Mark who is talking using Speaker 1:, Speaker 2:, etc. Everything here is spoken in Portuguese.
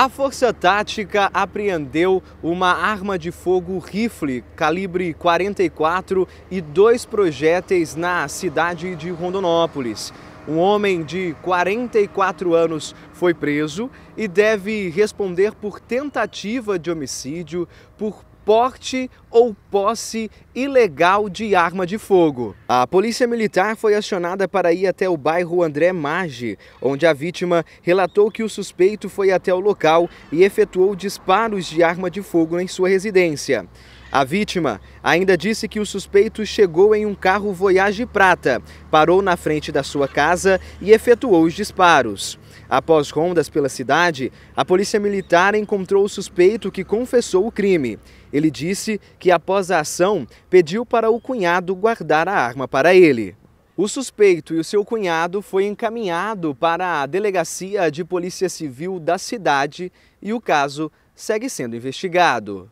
Speaker 1: A Força Tática apreendeu uma arma de fogo rifle calibre 44 e dois projéteis na cidade de Rondonópolis. Um homem de 44 anos foi preso e deve responder por tentativa de homicídio, por porte ou posse ilegal de arma de fogo. A polícia militar foi acionada para ir até o bairro André Marge, onde a vítima relatou que o suspeito foi até o local e efetuou disparos de arma de fogo em sua residência. A vítima ainda disse que o suspeito chegou em um carro Voyage Prata, parou na frente da sua casa e efetuou os disparos. Após rondas pela cidade, a polícia militar encontrou o suspeito que confessou o crime. Ele disse que após a ação, pediu para o cunhado guardar a arma para ele. O suspeito e o seu cunhado foi encaminhado para a delegacia de polícia civil da cidade e o caso segue sendo investigado.